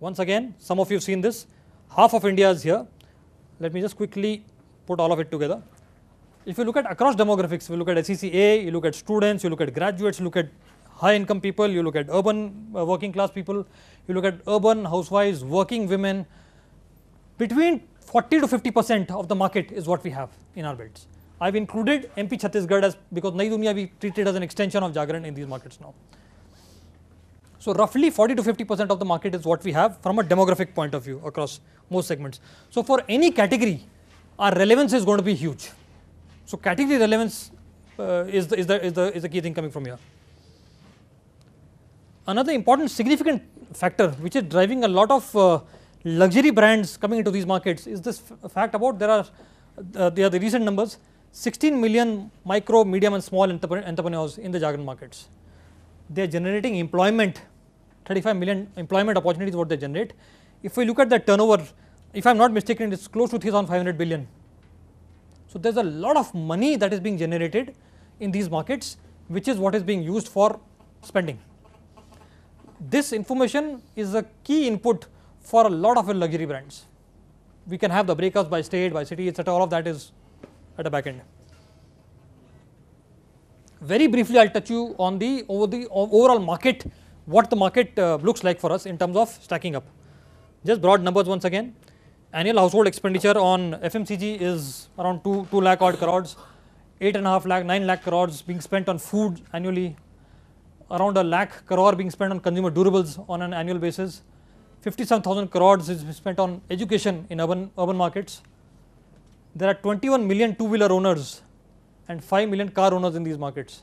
Once again, some of you have seen this, half of India is here. Let me just quickly put all of it together. If you look at across demographics, we look at SCCA, you look at students, you look at graduates, you look at high income people, you look at urban uh, working class people, you look at urban housewives, working women, between 40 to 50 percent of the market is what we have in our belts. I have included MP Chhattisgarh as because Nai Dunia we treated as an extension of Jagran in these markets now. So roughly 40 to 50% of the market is what we have from a demographic point of view across most segments. So for any category, our relevance is going to be huge. So category relevance uh, is, the, is, the, is, the, is the key thing coming from here. Another important significant factor which is driving a lot of uh, luxury brands coming into these markets is this fact about there are, uh, they are the recent numbers, 16 million micro, medium and small entrepreneurs in the jargon markets. They are generating employment 35 million employment opportunities what they generate. If we look at the turnover, if I am not mistaken, it is close to 3,500 billion. So, there is a lot of money that is being generated in these markets, which is what is being used for spending. This information is a key input for a lot of luxury brands. We can have the breakouts by state, by city, etc. All of that is at the back end. Very briefly, I will touch you on the, over the overall market what the market uh, looks like for us in terms of stacking up. Just broad numbers once again. Annual household expenditure on FMCG is around 2, 2 lakh odd crores, 8.5 lakh, 9 lakh crores being spent on food annually, around a lakh crore being spent on consumer durables on an annual basis, 57,000 crores is spent on education in urban, urban markets. There are 21 million two-wheeler owners and 5 million car owners in these markets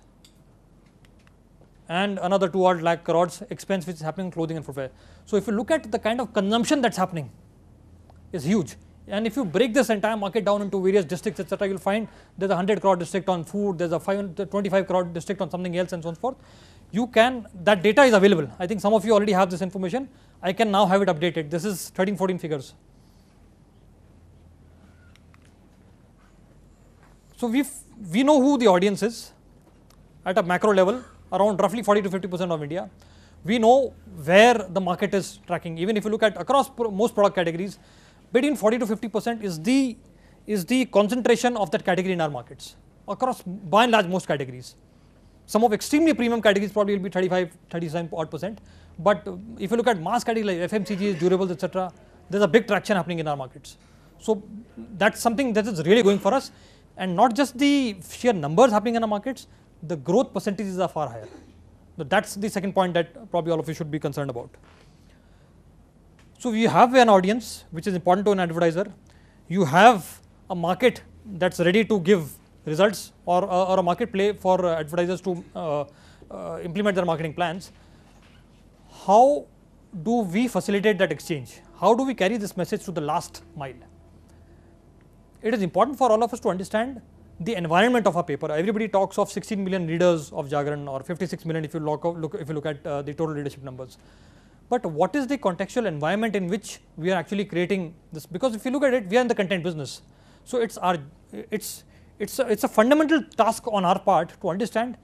and another 2 odd lakh crores expense which is happening in clothing and footwear. So if you look at the kind of consumption that's happening is huge. And if you break this entire market down into various districts, etc., you'll find there's a 100 crore district on food, there's a 25 crore district on something else, and so on and so forth. You can, that data is available. I think some of you already have this information. I can now have it updated. This is 13, 14 figures. So we we know who the audience is at a macro level around roughly 40 to 50 percent of India. We know where the market is tracking. Even if you look at across pro most product categories, between 40 to 50 percent is the is the concentration of that category in our markets across by and large most categories. Some of extremely premium categories probably will be 35, 37 odd percent. But uh, if you look at mass categories like FMCGs, durables, etc., there's a big traction happening in our markets. So that's something that is really going for us and not just the sheer numbers happening in our markets, the growth percentages are far higher. that's the second point that probably all of you should be concerned about. So you have an audience which is important to an advertiser. You have a market that's ready to give results or, uh, or a market play for uh, advertisers to uh, uh implement their marketing plans. How do we facilitate that exchange? How do we carry this message to the last mile? It is important for all of us to understand the environment of a paper. Everybody talks of 16 million readers of Jagran or 56 million if you look, look if you look at uh, the total readership numbers. But what is the contextual environment in which we are actually creating this? Because if you look at it, we are in the content business. So it's our it's it's a, it's a fundamental task on our part to understand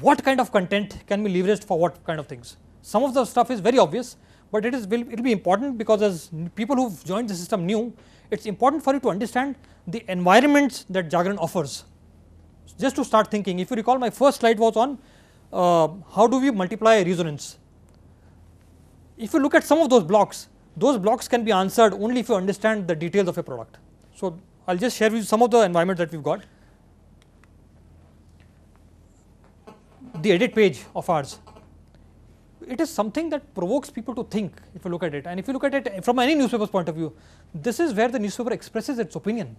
what kind of content can be leveraged for what kind of things. Some of the stuff is very obvious, but it is will it'll be important because as people who've joined the system new, it is important for you to understand the environments that Jagran offers. Just to start thinking, if you recall my first slide was on uh, how do we multiply resonance. If you look at some of those blocks, those blocks can be answered only if you understand the details of a product. So, I will just share with you some of the environments that we have got. The edit page of ours it is something that provokes people to think if you look at it. And if you look at it from any newspaper's point of view, this is where the newspaper expresses its opinion.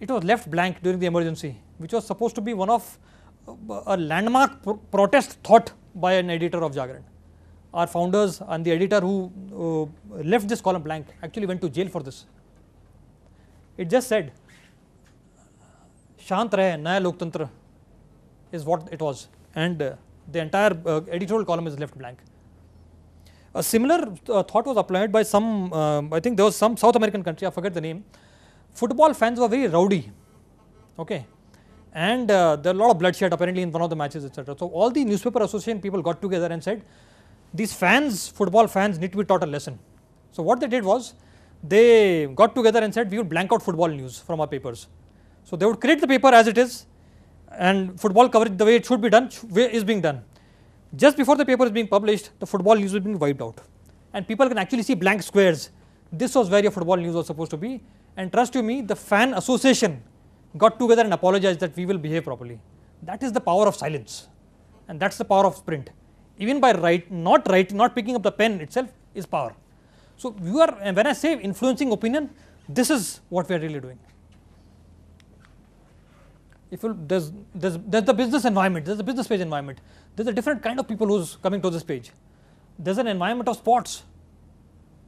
It was left blank during the emergency, which was supposed to be one of uh, a landmark pro protest thought by an editor of Jagran. Our founders and the editor who uh, left this column blank actually went to jail for this. It just said, "Shant रहे naya loktantra." is what it was and uh, the entire uh, editorial column is left blank. A similar uh, thought was applied by some, um, I think there was some South American country, I forget the name. Football fans were very rowdy, okay, and uh, there were a lot of bloodshed apparently in one of the matches etc. So all the newspaper association people got together and said these fans, football fans need to be taught a lesson. So what they did was they got together and said we will blank out football news from our papers. So they would create the paper as it is and football coverage the way it should be done is being done. Just before the paper is being published, the football news is being wiped out and people can actually see blank squares. This was where your football news was supposed to be and trust you me, the fan association got together and apologized that we will behave properly. That is the power of silence and that is the power of print. Even by right, not right, not picking up the pen itself is power. So, you are, when I say influencing opinion, this is what we are really doing if you there's, there's there's the business environment, there's the business page environment. There's a different kind of people who's coming to this page. There's an environment of sports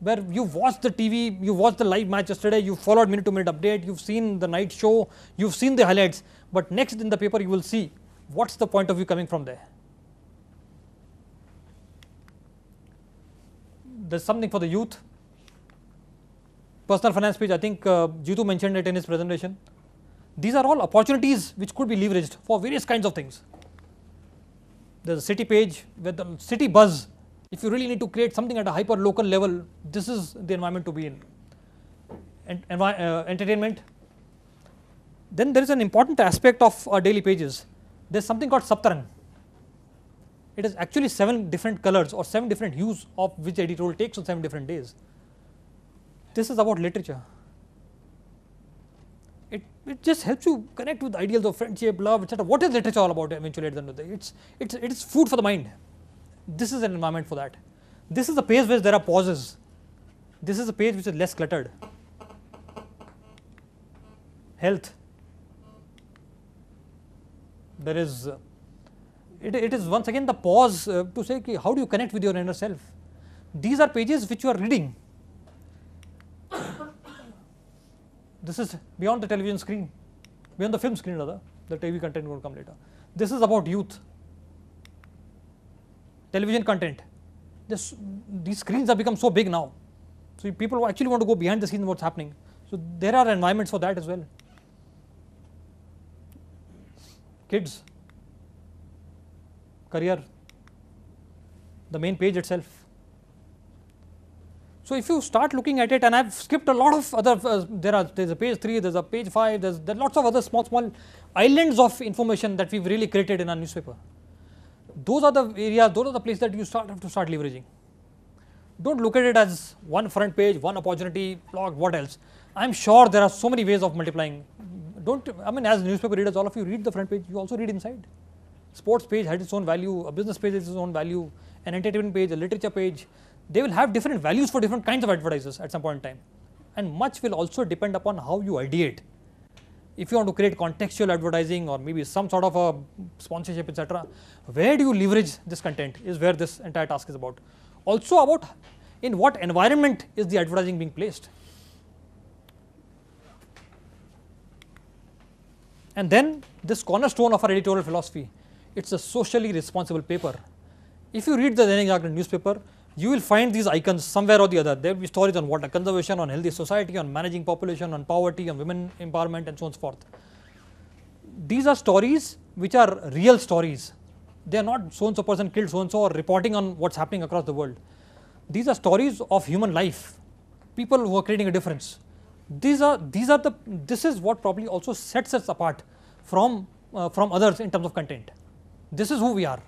where you watched the TV, you watched the live match yesterday, you followed minute to minute update, you've seen the night show, you've seen the highlights, but next in the paper you will see what's the point of view coming from there. There's something for the youth. Personal finance page, I think uh, Jitu mentioned it in his presentation. These are all opportunities which could be leveraged for various kinds of things. There is a city page with the city buzz. If you really need to create something at a hyper local level, this is the environment to be in. And uh, entertainment. Then there is an important aspect of our daily pages. There is something called Saptarang. It is actually seven different colors or seven different hues of which editorial takes on seven different days. This is about literature. It, it just helps you connect with ideals of friendship, love, etc. What is literature all about eventually at the end of the day? It's, it's, it is food for the mind. This is an environment for that. This is a page where there are pauses. This is a page which is less cluttered. Health. There is, uh, it, it is once again the pause uh, to say how do you connect with your inner self. These are pages which you are reading This is beyond the television screen, beyond the film screen rather, the TV content will come later. This is about youth, television content. This, these screens have become so big now. So people actually want to go behind the scenes what's happening. So there are environments for that as well. Kids, career, the main page itself. So if you start looking at it and I've skipped a lot of other, uh, there are, there's a page 3, there's a page 5, there's there lots of other small, small islands of information that we've really created in our newspaper. Those are the areas, those are the places that you start have to start leveraging. Don't look at it as one front page, one opportunity, blog, what else. I'm sure there are so many ways of multiplying. Don't, I mean as newspaper readers, all of you read the front page, you also read inside. Sports page has its own value, a business page has its own value, an entertainment page, a literature page, they will have different values for different kinds of advertisers at some point in time. And much will also depend upon how you ideate. If you want to create contextual advertising or maybe some sort of a sponsorship, etc., where do you leverage this content is where this entire task is about. Also about in what environment is the advertising being placed. And then this cornerstone of our editorial philosophy, it is a socially responsible paper. If you read the Zenning newspaper, you will find these icons somewhere or the other. There will be stories on water conservation, on healthy society, on managing population, on poverty, on women empowerment and so on and so forth. These are stories which are real stories. They are not so and so person killed so and so or reporting on what's happening across the world. These are stories of human life, people who are creating a difference. These are, these are the, this is what probably also sets us apart from, uh, from others in terms of content. This is who we are.